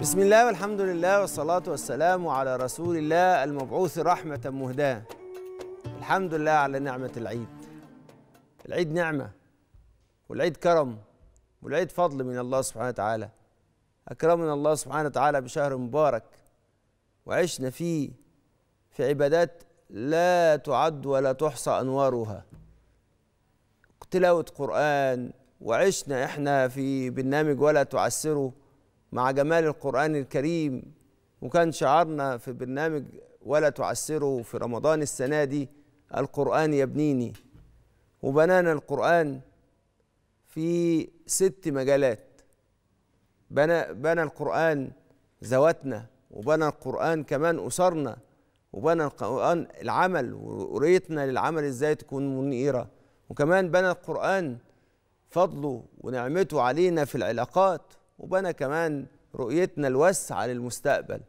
بسم الله والحمد لله والصلاة والسلام على رسول الله المبعوث رحمة مهداة الحمد لله على نعمة العيد العيد نعمة والعيد كرم والعيد فضل من الله سبحانه وتعالى أكرمنا الله سبحانه وتعالى بشهر مبارك وعشنا فيه في عبادات لا تعد ولا تحصى أنوارها تلاوة قرآن وعشنا إحنا في برنامج ولا تعسره مع جمال القرآن الكريم وكان شعارنا في برنامج ولا تعسره في رمضان السنة دي القرآن يبنيني وبنانا القرآن في ست مجالات بنى, بنى القرآن ذواتنا وبنى القرآن كمان أسرنا وبنى القرآن العمل ورؤيتنا للعمل إزاي تكون منيرة وكمان بنى القرآن فضله ونعمته علينا في العلاقات وبنى كمان رؤيتنا الواسعة للمستقبل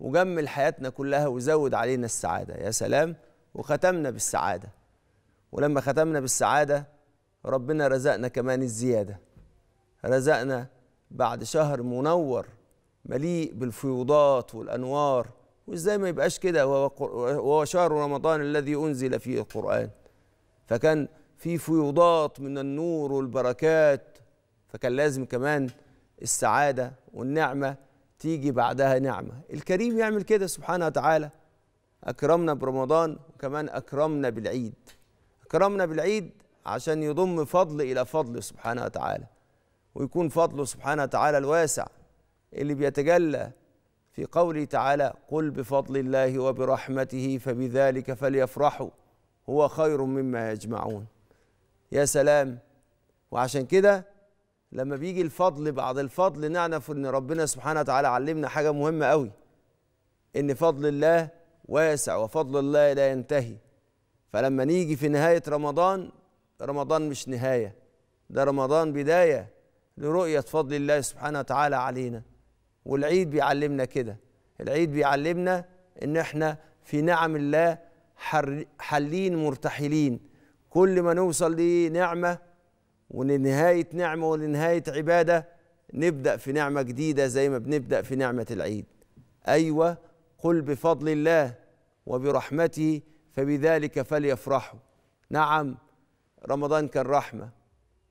وجمل حياتنا كلها وزود علينا السعادة يا سلام وختمنا بالسعادة ولما ختمنا بالسعادة ربنا رزقنا كمان الزيادة رزقنا بعد شهر منور مليء بالفيوضات والأنوار وإزاي ما يبقاش كده وهو شهر رمضان الذي أنزل فيه القرآن فكان في فيوضات من النور والبركات فكان لازم كمان السعاده والنعمه تيجي بعدها نعمه الكريم يعمل كده سبحانه وتعالى اكرمنا برمضان وكمان اكرمنا بالعيد اكرمنا بالعيد عشان يضم فضل الى فضل سبحانه وتعالى ويكون فضله سبحانه وتعالى الواسع اللي بيتجلى في قوله تعالى قل بفضل الله وبرحمته فبذلك فليفرحوا هو خير مما يجمعون يا سلام وعشان كده لما بيجي الفضل بعد الفضل نعرف ان ربنا سبحانه وتعالى علمنا حاجه مهمه قوي ان فضل الله واسع وفضل الله لا ينتهي فلما نيجي في نهايه رمضان رمضان مش نهايه ده رمضان بدايه لرؤيه فضل الله سبحانه وتعالى علينا والعيد بيعلمنا كده العيد بيعلمنا ان احنا في نعم الله حلين مرتحلين كل ما نوصل لنعمه ولنهاية نعمة ولنهاية عبادة نبدأ في نعمة جديدة زي ما بنبدأ في نعمة العيد أيوة قل بفضل الله وبرحمته فبذلك فليفرحوا نعم رمضان كان رحمة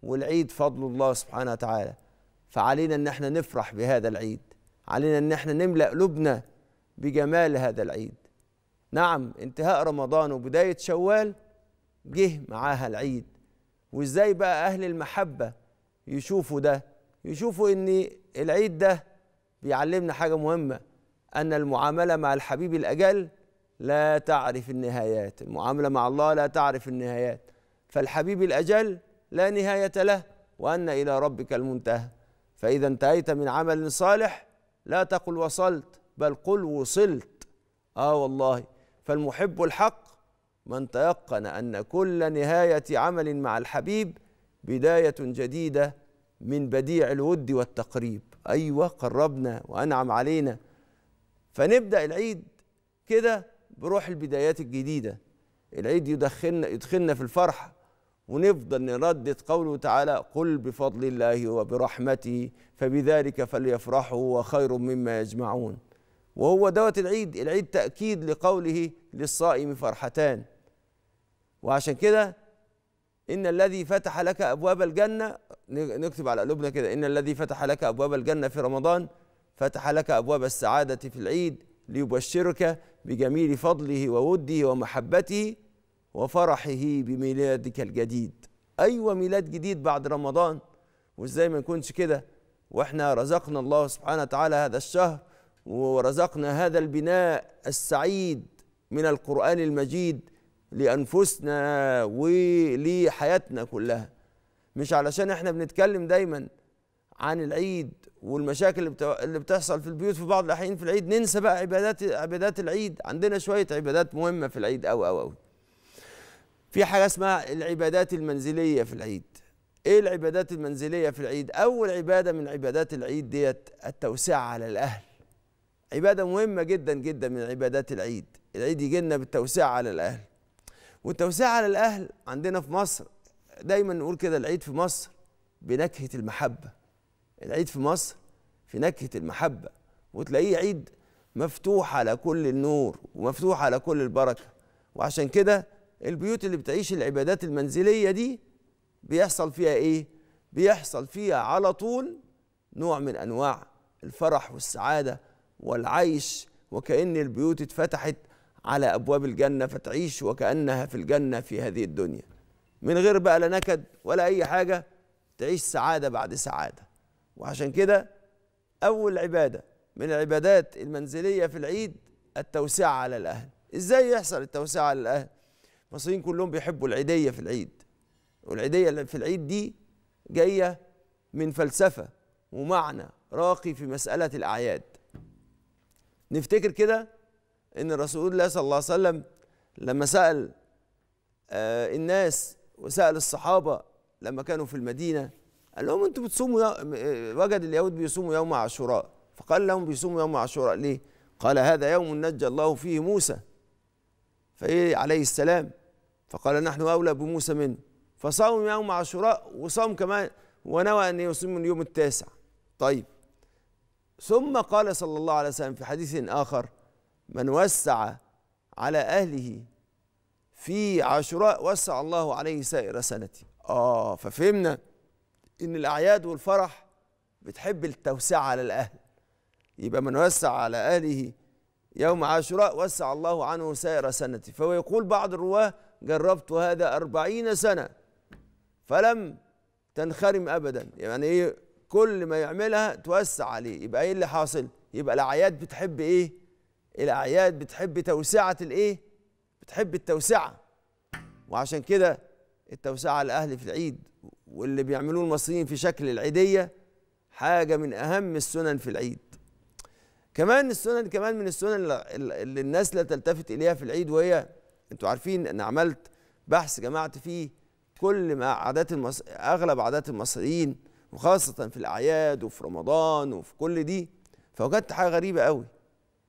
والعيد فضل الله سبحانه وتعالى فعلينا أن احنا نفرح بهذا العيد علينا أن احنا نملأ قلوبنا بجمال هذا العيد نعم انتهاء رمضان وبداية شوال جه معاها العيد وازاي بقى اهل المحبه يشوفوا ده يشوفوا ان العيد ده بيعلمنا حاجه مهمه ان المعامله مع الحبيب الاجل لا تعرف النهايات المعامله مع الله لا تعرف النهايات فالحبيب الاجل لا نهايه له وان الى ربك المنتهى فاذا انتهيت من عمل صالح لا تقل وصلت بل قل وصلت اه والله فالمحب الحق من تيقن ان كل نهايه عمل مع الحبيب بدايه جديده من بديع الود والتقريب ايوه قربنا وانعم علينا فنبدا العيد كده بروح البدايات الجديده العيد يدخلنا يدخلنا في الفرحه ونفضل نردد قوله تعالى قل بفضل الله وبرحمته فبذلك فليفرحوا وخير مما يجمعون وهو دوت العيد العيد تأكيد لقوله للصائم فرحتان وعشان كده إن الذي فتح لك أبواب الجنة نكتب على قلوبنا كده إن الذي فتح لك أبواب الجنة في رمضان فتح لك أبواب السعادة في العيد ليبشرك بجميل فضله ووده ومحبته وفرحه بميلادك الجديد أيوة ميلاد جديد بعد رمضان وإزاي ما نكونش كده وإحنا رزقنا الله سبحانه وتعالى هذا الشهر ورزقنا هذا البناء السعيد من القرآن المجيد لانفسنا ولحياتنا كلها مش علشان احنا بنتكلم دايما عن العيد والمشاكل اللي بتحصل في البيوت في بعض الاحيان في العيد ننسى بقى عبادات عبادات العيد عندنا شويه عبادات مهمه في العيد او او او في حاجه اسمها العبادات المنزليه في العيد ايه العبادات المنزليه في العيد اول عباده من عبادات العيد ديت التوسعه على الاهل عباده مهمه جدا جدا من عبادات العيد العيد يجي لنا بالتوسعه على الاهل والتوسعة على الأهل عندنا في مصر دايما نقول كده العيد في مصر بنكهة المحبة العيد في مصر في نكهة المحبة وتلاقيه عيد مفتوح على كل النور ومفتوح على كل البركة وعشان كده البيوت اللي بتعيش العبادات المنزلية دي بيحصل فيها إيه؟ بيحصل فيها على طول نوع من أنواع الفرح والسعادة والعيش وكأن البيوت اتفتحت على ابواب الجنه فتعيش وكانها في الجنه في هذه الدنيا من غير بقى لا نكد ولا اي حاجه تعيش سعاده بعد سعاده وعشان كده اول عباده من العبادات المنزليه في العيد التوسعه على الاهل ازاي يحصل التوسعه على الاهل المصريين كلهم بيحبوا العيديه في العيد والعيديه اللي في العيد دي جايه من فلسفه ومعنى راقي في مساله الاعياد نفتكر كده ان رسول الله صلى الله عليه وسلم لما سال آه، الناس وسال الصحابه لما كانوا في المدينه قال لهم انتوا بتصوموا آه، وجد اليهود بيصوموا يوم عاشوراء فقال لهم بيصوموا يوم عاشوراء ليه؟ قال هذا يوم نجى الله فيه موسى فإيه عليه السلام فقال نحن أولى بموسى منه فصام يوم عاشوراء وصام كمان ونوى أن يصوم اليوم التاسع طيب ثم قال صلى الله عليه وسلم في حديث آخر من وسع على أهله في عاشوراء وسع الله عليه سائر سنته آه ففهمنا إن الأعياد والفرح بتحب التوسعة على الأهل يبقى من وسع على أهله يوم عاشوراء وسع الله عنه سائر سنته فهو يقول بعض الرواه جربت هذا أربعين سنة فلم تنخرم أبدا يعني إيه كل ما يعملها توسع عليه يبقى إيه اللي حاصل يبقى الأعياد بتحب إيه الاعياد بتحب توسعه الايه بتحب التوسعه وعشان كده التوسعه الاهل في العيد واللي بيعملوه المصريين في شكل العيديه حاجه من اهم السنن في العيد كمان السنن كمان من السنن اللي الناس لا تلتفت اليها في العيد وهي انتوا عارفين ان عملت بحث جمعت فيه كل ما عادات المصر اغلب عادات المصريين وخاصه في الاعياد وفي رمضان وفي كل دي فوجدت حاجه غريبه قوي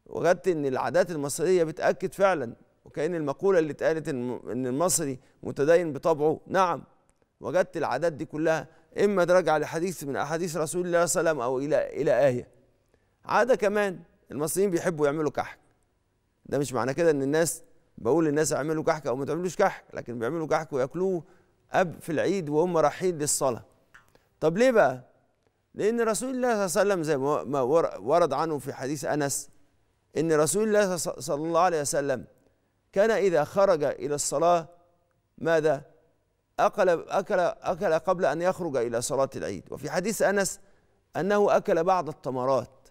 وجدت ان العادات المصريه بتاكد فعلا وكان المقوله اللي اتقالت ان المصري متدين بطبعه نعم وجدت العادات دي كلها اما ترجع لحديث من احاديث رسول الله صلى الله عليه وسلم او الى الى ايه عاده كمان المصريين بيحبوا يعملوا كحك ده مش معنى كده ان الناس بقول للناس اعملوا كحك او ما تعملوش كحك لكن بيعملوا كحك وياكلوه أب في العيد وهم رايحين للصلاه طب ليه بقى لان رسول الله صلى الله عليه وسلم زي ما ورد عنه في حديث انس ان رسول الله صلى الله عليه وسلم كان اذا خرج الى الصلاه ماذا اكل اكل اكل قبل ان يخرج الى صلاه العيد وفي حديث انس انه اكل بعض التمرات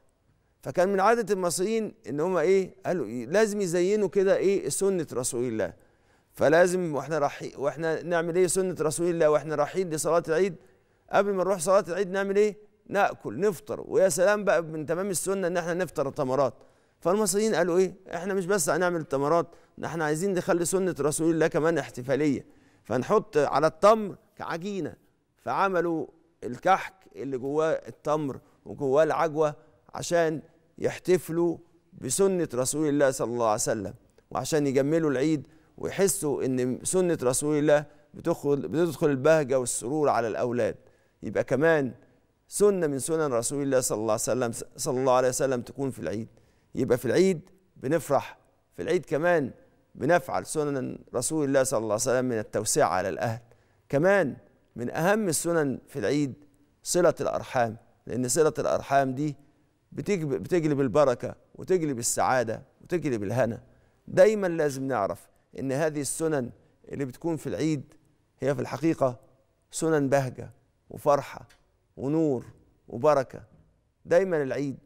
فكان من عاده المصريين ان هم ايه قالوا إيه لازم يزينوا كده ايه سنه رسول الله فلازم واحنا رايحين واحنا نعمل ايه سنه رسول الله واحنا رايحين لصلاه العيد قبل ما نروح صلاه العيد نعمل ايه ناكل نفطر ويا سلام بقى من تمام السنه ان احنا نفطر التمرات فالمصريين قالوا ايه احنا مش بس هنعمل التمرات احنا عايزين نخلي سنه رسول الله كمان احتفاليه فنحط على التمر عجينه فعملوا الكحك اللي جواه التمر وجواه العجوه عشان يحتفلوا بسنه رسول الله صلى الله عليه وسلم وعشان يجملوا العيد ويحسوا ان سنه رسول الله بتدخل بتدخل البهجه والسرور على الاولاد يبقى كمان سنه من سنن رسول الله صلى الله عليه وسلم صلى الله عليه وسلم تكون في العيد يبقى في العيد بنفرح في العيد كمان بنفعل سنن رسول الله صلى الله عليه وسلم من التوسعة على الأهل كمان من أهم السنن في العيد صلة الأرحام لأن صلة الأرحام دي بتجلب, البركة وتجلب السعادة وتجلب الهنا دايما لازم نعرف إن هذه السنن اللي بتكون في العيد هي في الحقيقة سنن بهجة وفرحة ونور وبركة دايما العيد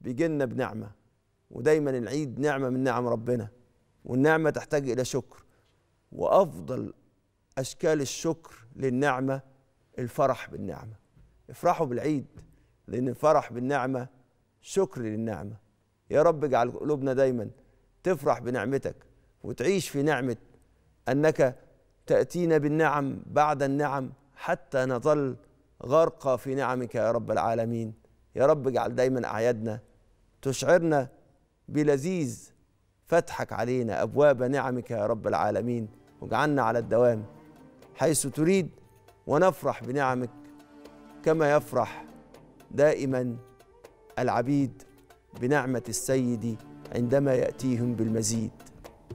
بيجيلنا بنعمة ودايما العيد نعمه من نعم ربنا والنعمه تحتاج الى شكر وافضل اشكال الشكر للنعمه الفرح بالنعمه افرحوا بالعيد لان الفرح بالنعمه شكر للنعمه يا رب اجعل قلوبنا دايما تفرح بنعمتك وتعيش في نعمه انك تاتينا بالنعم بعد النعم حتى نظل غرقى في نعمك يا رب العالمين يا رب اجعل دايما اعيادنا تشعرنا بلذيذ فتحك علينا أبواب نعمك يا رب العالمين واجعلنا على الدوام حيث تريد ونفرح بنعمك كما يفرح دائما العبيد بنعمة السيد عندما يأتيهم بالمزيد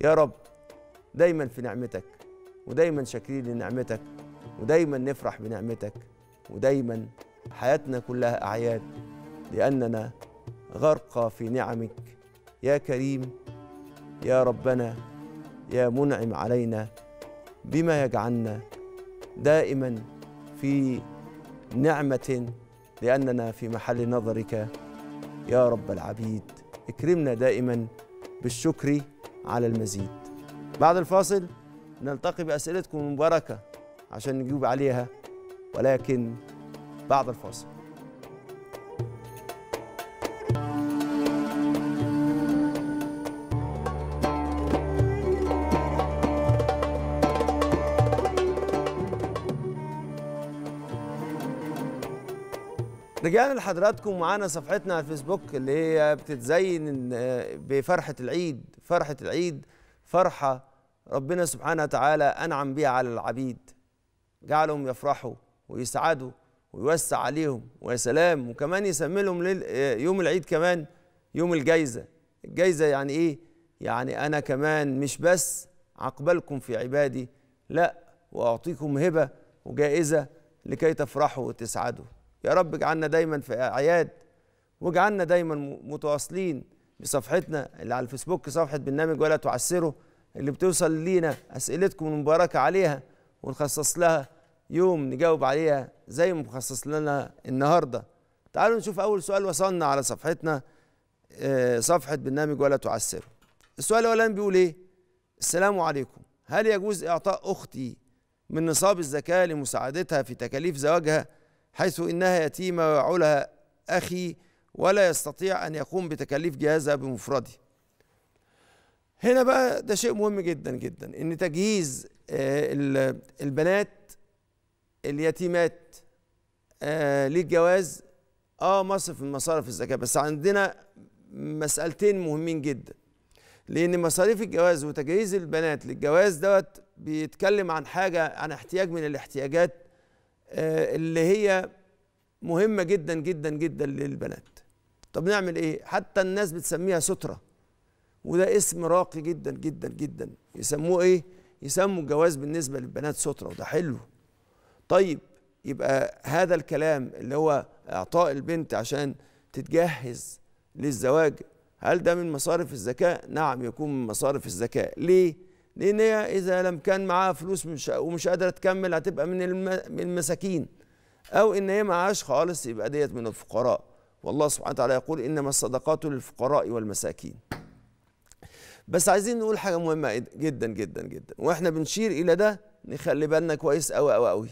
يا رب دايما في نعمتك ودايما شاكرين لنعمتك ودايما نفرح بنعمتك ودايما حياتنا كلها أعياد لأننا غرقى في نعمك يا كريم يا ربنا يا منعم علينا بما يجعلنا دائما في نعمة لأننا في محل نظرك يا رب العبيد اكرمنا دائما بالشكر على المزيد بعد الفاصل نلتقي بأسئلتكم المباركة عشان نجيب عليها ولكن بعد الفاصل رجعنا لحضراتكم معانا صفحتنا على الفيسبوك اللي هي بتتزين آه، بفرحة العيد فرحة العيد فرحة ربنا سبحانه وتعالى أنعم بها على العبيد جعلهم يفرحوا ويسعدوا ويوسع عليهم ويا سلام وكمان يسمي لهم آه، يوم العيد كمان يوم الجايزة الجايزة يعني إيه؟ يعني أنا كمان مش بس عقبلكم في عبادي لا وأعطيكم هبة وجائزة لكي تفرحوا وتسعدوا يا رب اجعلنا دايما في اعياد واجعلنا دايما متواصلين بصفحتنا اللي على الفيسبوك صفحه برنامج ولا تعسره اللي بتوصل لينا اسئلتكم المباركه عليها ونخصص لها يوم نجاوب عليها زي ما مخصص لنا النهارده تعالوا نشوف اول سؤال وصلنا على صفحتنا آه، صفحه برنامج ولا تعسره السؤال الاولاني بيقول ايه السلام عليكم هل يجوز اعطاء اختي من نصاب الزكاه لمساعدتها في تكاليف زواجها حيث إنها يتيمة ويعولها أخي ولا يستطيع أن يقوم بتكاليف جهازها بمفرده هنا بقى ده شيء مهم جدا جدا ان تجهيز آه، البنات اليتيمات آه، للجواز اه مصرف من مصارف الزكاه بس عندنا مسالتين مهمين جدا لان مصاريف الجواز وتجهيز البنات للجواز دوت بيتكلم عن حاجه عن احتياج من الاحتياجات آه، اللي هي مهمة جدا جدا جدا للبنات طب نعمل ايه حتى الناس بتسميها سترة وده اسم راقي جدا جدا جدا يسموه ايه يسموا الجواز بالنسبة للبنات سترة وده حلو طيب يبقى هذا الكلام اللي هو اعطاء البنت عشان تتجهز للزواج هل ده من مصارف الذكاء نعم يكون من مصارف الذكاء ليه؟ لان هي اذا لم كان معاها فلوس مش ومش قادره تكمل هتبقى من من المساكين او ان هي معاش خالص يبقى ديت من الفقراء والله سبحانه وتعالى يقول انما الصدقات للفقراء والمساكين بس عايزين نقول حاجه مهمه جدا جدا جدا واحنا بنشير الى ده نخلي بالنا كويس قوي قوي قوي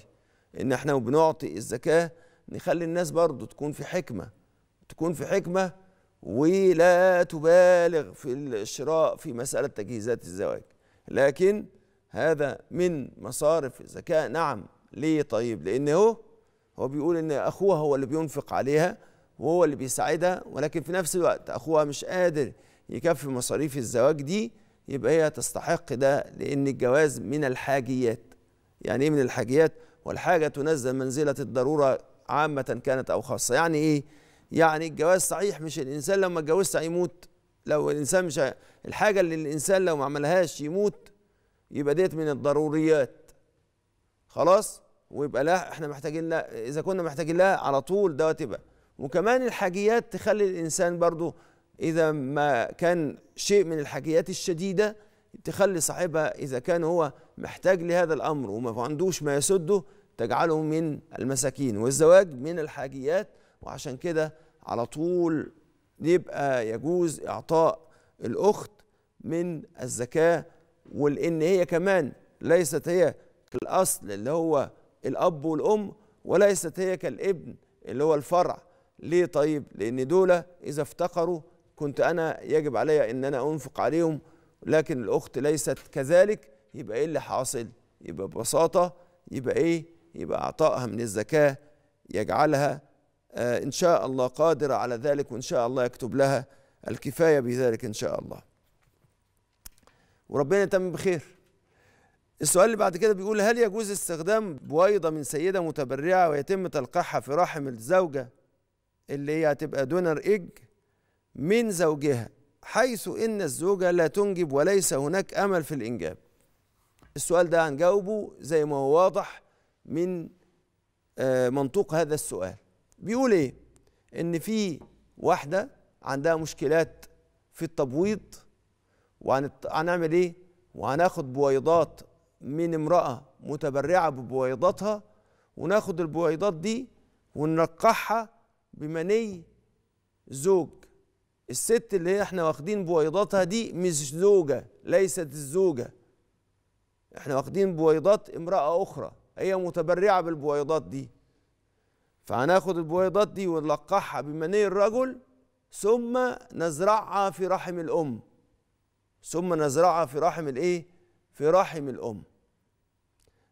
ان احنا وبنعطي الزكاه نخلي الناس برضو تكون في حكمه تكون في حكمه ولا تبالغ في الشراء في مساله تجهيزات الزواج لكن هذا من مصارف الزكاة نعم ليه طيب لأن هو هو بيقول إن أخوها هو اللي بينفق عليها وهو اللي بيساعدها ولكن في نفس الوقت أخوها مش قادر يكفي مصاريف الزواج دي يبقى هي تستحق ده لأن الجواز من الحاجيات يعني إيه من الحاجيات والحاجة تنزل منزلة الضرورة عامة كانت أو خاصة يعني إيه يعني الجواز صحيح مش الإنسان لما اتجوزت هيموت لو الانسان مش الحاجه اللي الانسان لو ما عملهاش يموت يبقى ديت من الضروريات خلاص ويبقى لا احنا محتاجين لا اذا كنا محتاجين لها على طول دوت يبقى وكمان الحاجيات تخلي الانسان برضو اذا ما كان شيء من الحاجيات الشديده تخلي صاحبها اذا كان هو محتاج لهذا الامر وما عندوش ما يسده تجعله من المساكين والزواج من الحاجيات وعشان كده على طول يبقى يجوز إعطاء الأخت من الزكاة ولأن هي كمان ليست هي كالأصل اللي هو الأب والأم وليست هي كالابن اللي هو الفرع ليه طيب لأن دول إذا افتقروا كنت أنا يجب علي أن أنا أنفق عليهم لكن الأخت ليست كذلك يبقى إيه اللي حاصل يبقى ببساطة يبقى إيه يبقى إعطائها من الزكاة يجعلها آه، إن شاء الله قادرة على ذلك وإن شاء الله يكتب لها الكفاية بذلك إن شاء الله وربنا يتم بخير السؤال اللي بعد كده بيقول هل يجوز استخدام بويضة من سيدة متبرعة ويتم تلقيحها في رحم الزوجة اللي هي هتبقى دونر إج من زوجها حيث إن الزوجة لا تنجب وليس هناك أمل في الإنجاب السؤال ده هنجاوبه زي ما هو واضح من آه، منطوق هذا السؤال بيقول ايه ان في واحده عندها مشكلات في التبويض وهنعمل ايه وهناخد بويضات من امراه متبرعه ببويضاتها وناخد البويضات دي وننقحها بمني زوج الست اللي احنا واخدين بويضاتها دي مش زوجه ليست الزوجه احنا واخدين بويضات امراه اخرى هي متبرعه بالبويضات دي فهناخد البويضات دي ونلقحها بمني الرجل ثم نزرعها في رحم الأم ثم نزرعها في رحم الإيه؟ في رحم الأم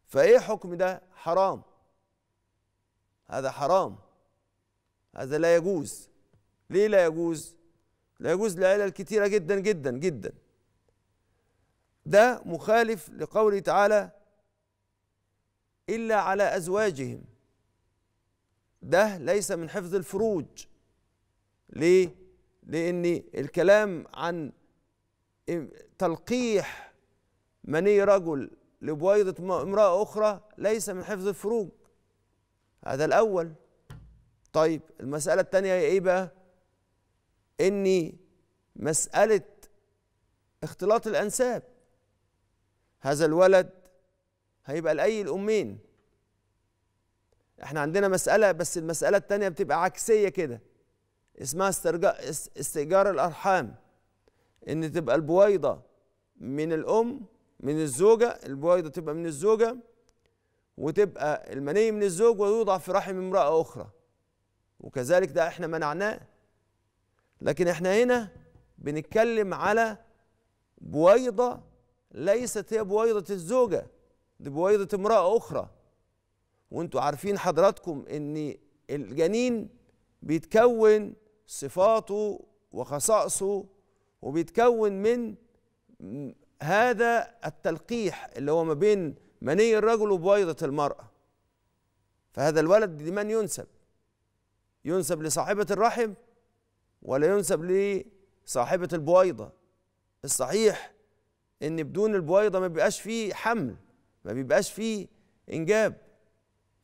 فإيه حكم ده؟ حرام هذا حرام هذا لا يجوز ليه لا يجوز؟ لا يجوز لعلل كتيرة جدا جدا جدا ده مخالف لقوله تعالى إلا على أزواجهم ده ليس من حفظ الفروج ليه؟ لأن الكلام عن تلقيح مني رجل لبويضة امرأة أخرى ليس من حفظ الفروج هذا الأول طيب المسألة الثانية هي إيه بقى؟ أن مسألة اختلاط الأنساب هذا الولد هيبقى لأي الأمين احنا عندنا مسألة بس المسألة التانية بتبقى عكسية كده اسمها استرجاء استئجار الأرحام إن تبقى البويضة من الأم من الزوجة البويضة تبقى من الزوجة وتبقى المني من الزوج ويوضع في رحم امرأة أخرى وكذلك ده احنا منعناه لكن احنا هنا بنتكلم على بويضة ليست هي بويضة الزوجة دي بويضة امرأة أخرى وانتوا عارفين حضراتكم ان الجنين بيتكون صفاته وخصائصه وبيتكون من هذا التلقيح اللي هو ما بين مني الرجل وبويضة المرأة فهذا الولد لمن ينسب ينسب لصاحبة الرحم ولا ينسب لصاحبة البويضة الصحيح ان بدون البويضة ما بيبقاش فيه حمل ما بيبقاش فيه انجاب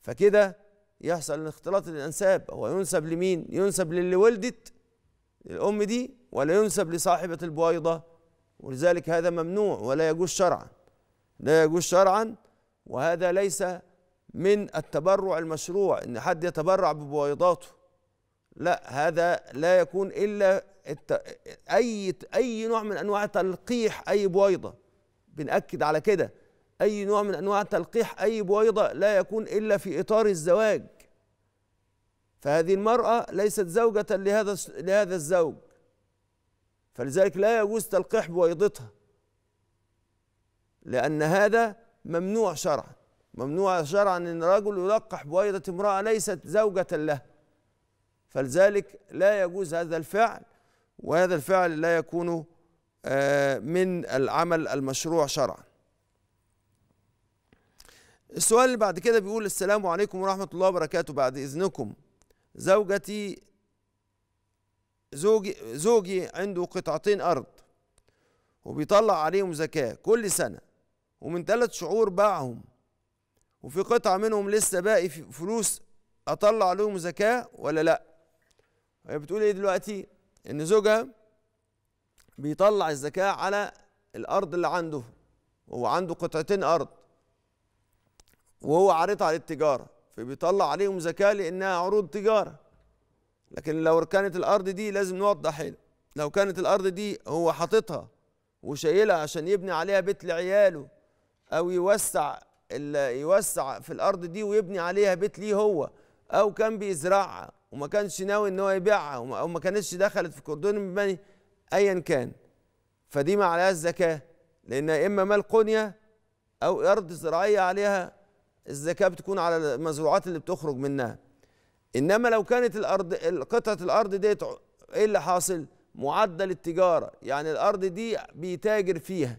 فكده يحصل اختلاط الانساب هو ينسب لمين ينسب للي ولدت الام دي ولا ينسب لصاحبه البويضه ولذلك هذا ممنوع ولا يجوز شرعا لا يجوز شرعا وهذا ليس من التبرع المشروع ان حد يتبرع ببويضاته لا هذا لا يكون الا الت... اي اي نوع من انواع تلقيح اي بويضه بنأكد على كده أي نوع من أنواع تلقيح أي بويضة لا يكون إلا في إطار الزواج فهذه المرأة ليست زوجة لهذا لهذا الزوج فلذلك لا يجوز تلقيح بويضتها لأن هذا ممنوع شرعا ممنوع شرعا أن رجل يلقح بويضة امرأة ليست زوجة له فلذلك لا يجوز هذا الفعل وهذا الفعل لا يكون آه، من العمل المشروع شرعا السؤال اللي بعد كده بيقول السلام عليكم ورحمة الله وبركاته بعد إذنكم زوجتي زوجي زوجي عنده قطعتين أرض وبيطلع عليهم زكاة كل سنة ومن ثلاث شعور باعهم وفي قطعة منهم لسه باقي فلوس أطلع عليهم زكاة ولا لأ هي بتقول إيه دلوقتي إن زوجها بيطلع الزكاة على الأرض اللي عنده هو عنده قطعتين أرض وهو عارضها للتجارة التجارة فبيطلع عليهم زكاة لأنها عروض تجارة لكن لو كانت الأرض دي لازم نوضح هنا لو كانت الأرض دي هو حاططها وشايلها عشان يبني عليها بيت لعياله أو يوسع يوسع في الأرض دي ويبني عليها بيت ليه هو أو كان بيزرعها وما كانش ناوي إن هو يبيعها أو ما كانتش دخلت في كردون المباني أيا كان فدي ما عليها الزكاة لأنها إما مال قنية أو أرض زراعية عليها الزكاه بتكون على المزروعات اللي بتخرج منها انما لو كانت الارض قطعه الارض ديت ايه اللي حاصل معدل التجاره يعني الارض دي بيتاجر فيها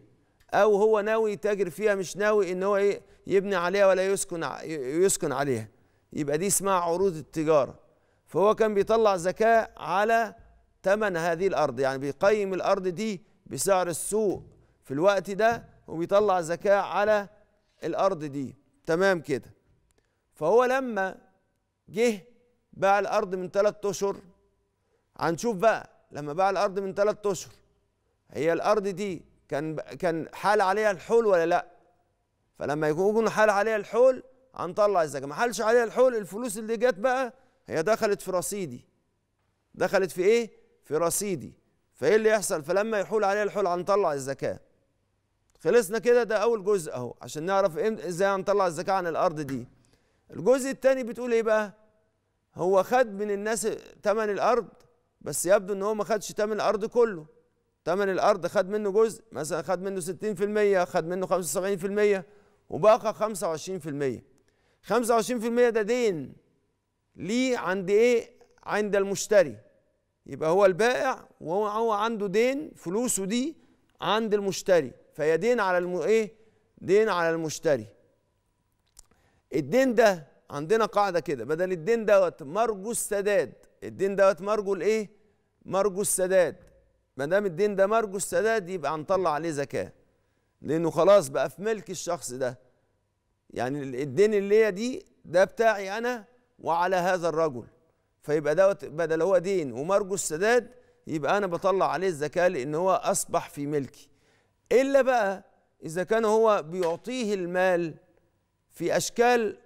او هو ناوي يتاجر فيها مش ناوي ان هو ايه يبني عليها ولا يسكن يسكن عليها يبقى دي اسمها عروض التجاره فهو كان بيطلع زكاه على ثمن هذه الارض يعني بيقيم الارض دي بسعر السوق في الوقت ده وبيطلع زكاه على الارض دي تمام كده فهو لما جه باع الارض من ثلاث اشهر هنشوف بقى لما باع الارض من ثلاث اشهر هي الارض دي كان كان حال عليها الحول ولا لا فلما يكون حال عليها الحول هنطلع الزكاه ما حالش عليها الحول الفلوس اللي جت بقى هي دخلت في رصيدي دخلت في ايه في رصيدي فايه اللي يحصل فلما يحول عليها الحول هنطلع الزكاه خلصنا كده ده اول جزء اهو عشان نعرف ازاي هنطلع الزكاه عن الارض دي الجزء الثاني بتقول ايه بقى هو خد من الناس ثمن الارض بس يبدو ان هو ما خدش ثمن الارض كله ثمن الارض خد منه جزء مثلا خد منه 60% خد منه 75% وباقى 25% 25% ده دين ليه عند ايه عند المشتري يبقى هو البائع وهو عنده دين فلوسه دي عند المشتري فهي دين على الم... ايه دين على المشتري الدين ده عندنا قاعده كده بدل الدين دوت مرجو السداد الدين دوت مرجو الايه مرجو السداد ما دام الدين ده مرجو السداد يبقى هنطلع عليه زكاه لانه خلاص بقى في ملك الشخص ده يعني الدين اللي هي دي ده بتاعي انا وعلى هذا الرجل فيبقى دوت بدل هو دين ومرجو السداد يبقى انا بطلع عليه الزكاه لان هو اصبح في ملكي إلا بقى إذا كان هو بيعطيه المال في أشكال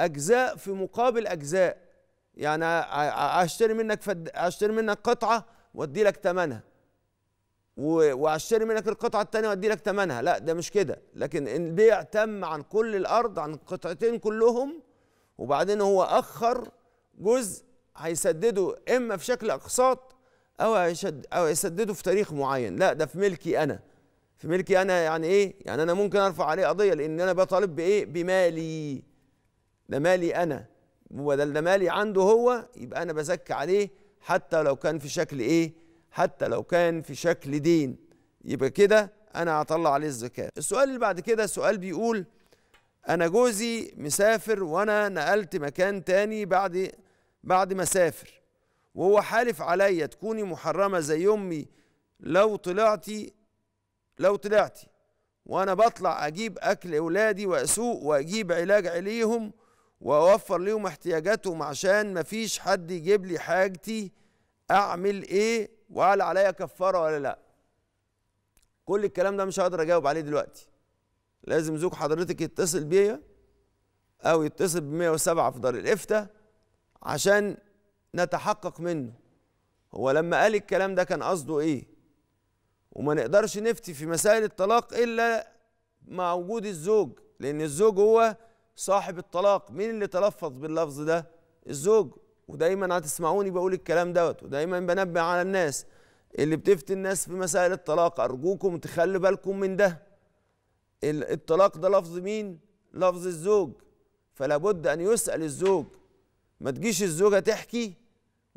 أجزاء في مقابل أجزاء يعني أشتري منك فد... أشتري منك قطعة وأدي لك ثمنها وأشتري منك القطعة الثانية وأدي لك ثمنها لا ده مش كده لكن البيع تم عن كل الأرض عن القطعتين كلهم وبعدين هو أخر جزء هيسدده إما في شكل أقساط أو هيسدده في تاريخ معين لا ده في ملكي أنا في ملكي انا يعني ايه يعني انا ممكن ارفع عليه قضيه لان انا بطالب بايه بمالي ده مالي انا وبدل ده مالي عنده هو يبقى انا بزكي عليه حتى لو كان في شكل ايه حتى لو كان في شكل دين يبقى كده انا هطلع عليه الزكاه السؤال اللي بعد كده سؤال بيقول انا جوزي مسافر وانا نقلت مكان تاني بعد بعد ما سافر وهو حالف عليا تكوني محرمه زي امي لو طلعتي لو طلعتي وانا بطلع اجيب اكل اولادي واسوق واجيب علاج عليهم واوفر ليهم احتياجاتهم عشان مفيش حد يجيب لي حاجتي اعمل ايه وهل عليا كفاره ولا لا كل الكلام ده مش هقدر اجاوب عليه دلوقتي لازم زوج حضرتك يتصل بيا او يتصل ب 107 في دار الافتاء عشان نتحقق منه هو لما قال الكلام ده كان قصده ايه وما نقدرش نفتي في مسائل الطلاق إلا مع وجود الزوج لأن الزوج هو صاحب الطلاق مين اللي تلفظ باللفظ ده الزوج ودايما هتسمعوني بقول الكلام دوت ودايما بنبه على الناس اللي بتفتي الناس في مسائل الطلاق أرجوكم تخلوا بالكم من ده الطلاق ده لفظ مين لفظ الزوج فلا بد أن يسأل الزوج ما تجيش الزوجة تحكي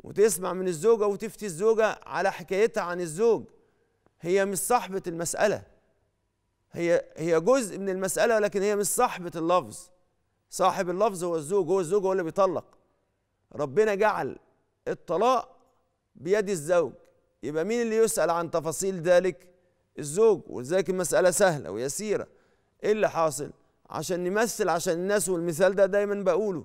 وتسمع من الزوجة وتفتي الزوجة على حكايتها عن الزوج هي مش صاحبة المسألة هي هي جزء من المسألة لكن هي مش صاحبة اللفظ صاحب اللفظ هو الزوج هو الزوج هو اللي بيطلق ربنا جعل الطلاق بيد الزوج يبقى مين اللي يسأل عن تفاصيل ذلك الزوج ولذلك المسألة سهلة ويسيرة ايه اللي حاصل عشان نمثل عشان الناس والمثال ده دايما بقوله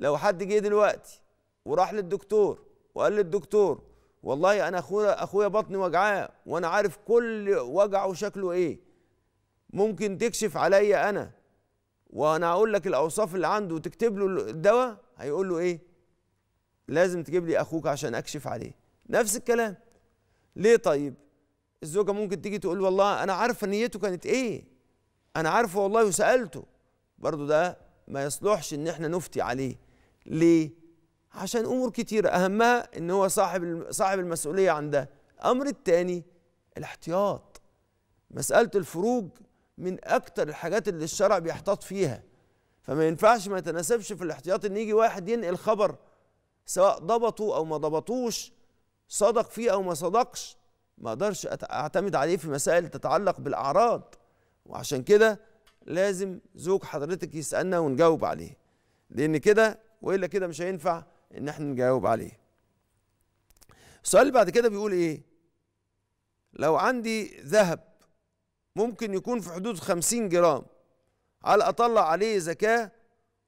لو حد جه دلوقتي وراح للدكتور وقال للدكتور والله انا اخويا اخويا بطني وجعاه وانا عارف كل وجعه وشكله ايه ممكن تكشف عليا انا وانا اقول لك الاوصاف اللي عنده وتكتب له الدواء هيقول له ايه لازم تجيب لي اخوك عشان اكشف عليه نفس الكلام ليه طيب الزوجه ممكن تيجي تقول والله انا عارفه نيته كانت ايه انا عارفه والله وسالته برضه ده ما يصلحش ان احنا نفتي عليه ليه عشان امور كتيره اهمها ان هو صاحب صاحب المسؤوليه عن ده الامر الثاني الاحتياط مساله الفروج من اكتر الحاجات اللي الشرع بيحتاط فيها فما ينفعش ما يتناسبش في الاحتياط ان يجي واحد ينقل خبر سواء ضبطه او ما ضبطوش صدق فيه او ما صدقش ما اقدرش اعتمد عليه في مسائل تتعلق بالاعراض وعشان كده لازم زوج حضرتك يسالنا ونجاوب عليه لان كده والا كده مش هينفع ان احنا نجاوب عليه السؤال اللي بعد كده بيقول ايه لو عندي ذهب ممكن يكون في حدود خمسين جرام هل اطلع عليه زكاة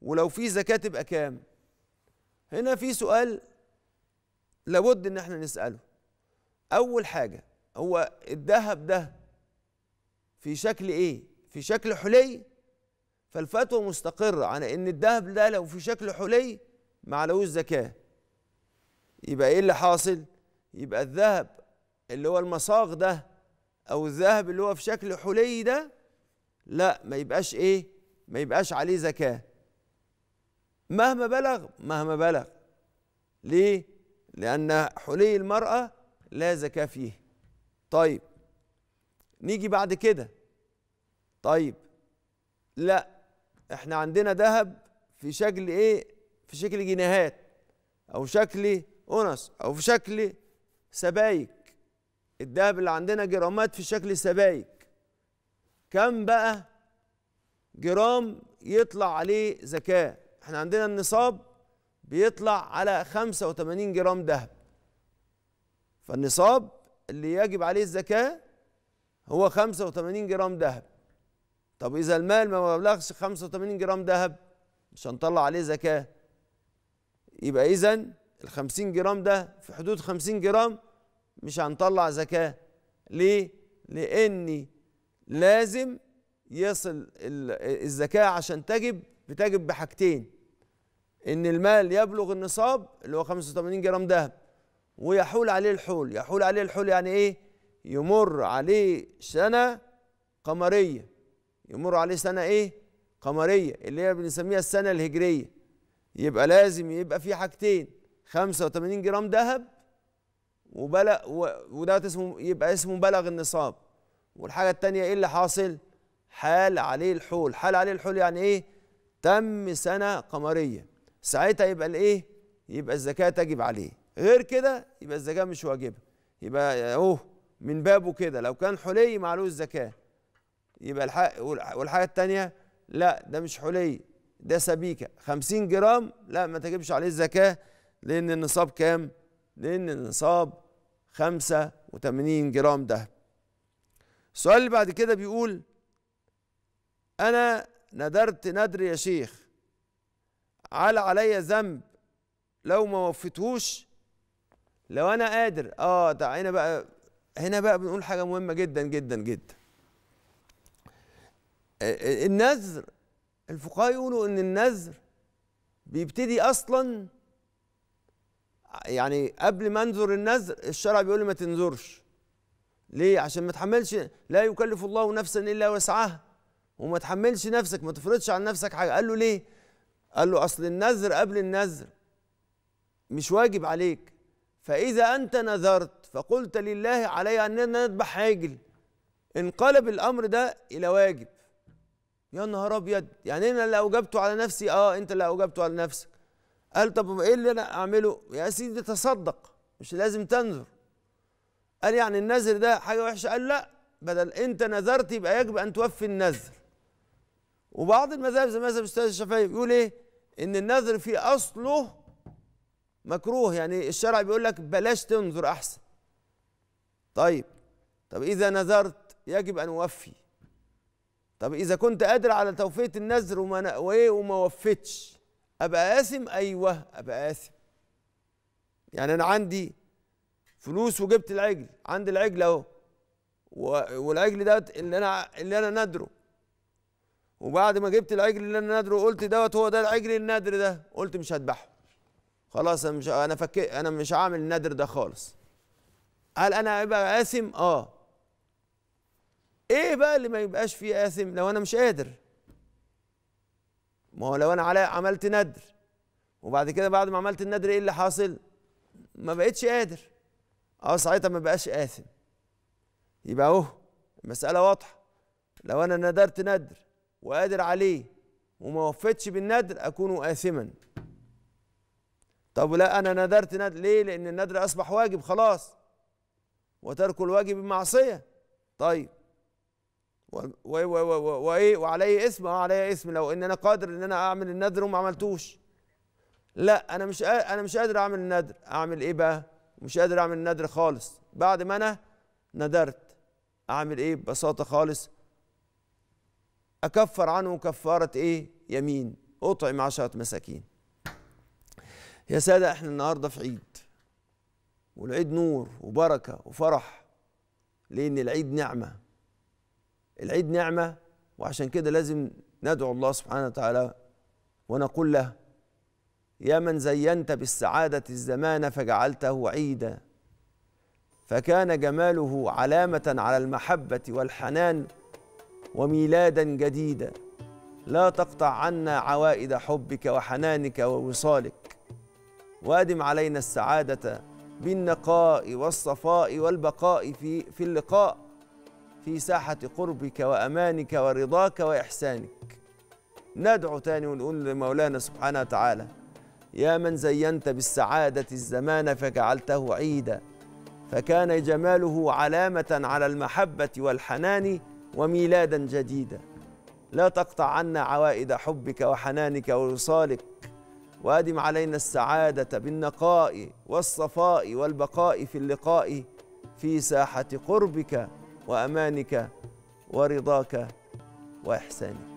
ولو في زكاة تبقى كام هنا في سؤال لابد ان احنا نسأله اول حاجة هو الذهب ده في شكل ايه في شكل حلي فالفتوى مستقرة على ان الذهب ده لو في شكل حلي ما زكاه يبقى ايه اللي حاصل يبقى الذهب اللي هو المصاغ ده او الذهب اللي هو في شكل حلي ده لا ما يبقاش ايه ما يبقاش عليه زكاه مهما بلغ مهما بلغ ليه لان حلي المراه لا زكاه فيه طيب نيجي بعد كده طيب لا احنا عندنا ذهب في شكل ايه في شكل جنيهات او شكل انس او في شكل سبايك الذهب اللي عندنا جرامات في شكل سبايك كم بقى جرام يطلع عليه زكاه احنا عندنا النصاب بيطلع على 85 جرام ذهب فالنصاب اللي يجب عليه الزكاه هو 85 جرام ذهب طب اذا المال ما بلغش 85 جرام ذهب مش هنطلع عليه زكاه يبقى إذا ال 50 جرام ده في حدود 50 جرام مش هنطلع زكاة ليه؟ لان لازم يصل الزكاة عشان تجب بتجب بحاجتين إن المال يبلغ النصاب اللي هو 85 جرام دهب ويحول عليه الحول يحول عليه الحول يعني إيه؟ يمر عليه سنة قمرية يمر عليه سنة إيه؟ قمرية اللي هي بنسميها السنة الهجرية يبقى لازم يبقى في حاجتين 85 جرام ذهب وبلغ وده اسمه يبقى اسمه بلغ النصاب والحاجه الثانيه ايه اللي حاصل حال عليه الحول حال عليه الحول يعني ايه تم سنه قمريه ساعتها يبقى الايه يبقى الزكاه تجب عليه غير كده يبقى الزكاه مش واجبه يبقى اهو من بابه كده لو كان حلي معلوش زكاه يبقى الحق والحاجه الثانيه لا ده مش حلي ده سبيكه 50 جرام لا ما تجيبش عليه الزكاه لان النصاب كام؟ لان النصاب 85 جرام دهب. السؤال اللي بعد كده بيقول انا نذرت نذر يا شيخ على عليا ذنب لو ما وفيتهوش لو انا قادر اه ده هنا بقى هنا بقى بنقول حاجه مهمه جدا جدا جدا النذر الفقهاء يقولوا ان النذر بيبتدي اصلا يعني قبل ما انذر النذر الشرع بيقول لي ما تنذرش ليه عشان ما تحملش لا يكلف الله نفسا الا وسعها وما تحملش نفسك ما تفرضش على نفسك حاجه قال له ليه قال له اصل النذر قبل النذر مش واجب عليك فاذا انت نذرت فقلت لله علي ان انا اذبح عجل انقلب الامر ده الى واجب يا نهار ابيض يعني انا اللي اوجبته على نفسي اه انت اللي اوجبته على نفسك قال طب ايه اللي انا اعمله يا سيدي تصدق مش لازم تنذر قال يعني النذر ده حاجه وحشه قال لا بدل انت نذرت يبقى يجب ان توفي النذر وبعض المذاهب زي مذهب الاستاذ الشافعي بيقول ايه ان النذر في اصله مكروه يعني الشرع بيقول لك بلاش تنذر احسن طيب طب اذا نذرت يجب ان اوفي طب إذا كنت قادر على توفية النذر وما وإيه وما وفتش أبقى اثم أيوه أبقى اثم يعني أنا عندي فلوس وجبت العجل عندي العجل أهو والعجل دوت اللي أنا اللي أنا نادره وبعد ما جبت العجل اللي أنا نادره قلت دوت هو ده العجل النادر ده قلت مش هذبحه خلاص أنا مش أنا فك أنا مش هعمل النادر ده خالص هل أنا هبقى قاسم؟ أه ايه بقى اللي ما يبقاش فيه آثم لو انا مش قادر ما هو لو انا على عملت ندر وبعد كده بعد ما عملت الندر ايه اللي حاصل ما بقتش قادر اه ساعتها ما بقاش آثم يبقى اهو المسألة واضحة لو انا ندرت ندر وقادر عليه وما وفيتش بالندر اكون آثما طب لا انا ندرت ندر ليه لان الندر اصبح واجب خلاص وترك الواجب معصية طيب وايه وعليه اسم اه عليه اسم لو ان انا قادر ان انا اعمل النذر وما عملتوش لا انا مش انا مش قادر اعمل النذر اعمل ايه بقى مش قادر اعمل النذر خالص بعد ما انا نذرت اعمل ايه ببساطه خالص اكفر عنه كفاره ايه يمين اطعم عشره مساكين يا ساده احنا النهارده في عيد والعيد نور وبركه وفرح لان العيد نعمه العيد نعمة وعشان كده لازم ندعو الله سبحانه وتعالى ونقول له يا من زينت بالسعادة الزمان فجعلته عيدا فكان جماله علامة على المحبة والحنان وميلادا جديدا لا تقطع عنا عوائد حبك وحنانك ووصالك وادم علينا السعادة بالنقاء والصفاء والبقاء في في اللقاء في ساحة قربك وأمانك ورضاك وإحسانك ندعو تاني ونقول لمولانا سبحانه وتعالى يا من زينت بالسعادة الزمان فجعلته عيدا فكان جماله علامة على المحبة والحنان وميلادا جديدا لا تقطع عنا عوائد حبك وحنانك ووصالك وادم علينا السعادة بالنقاء والصفاء والبقاء في اللقاء في ساحة قربك وأمانك ورضاك وإحسانك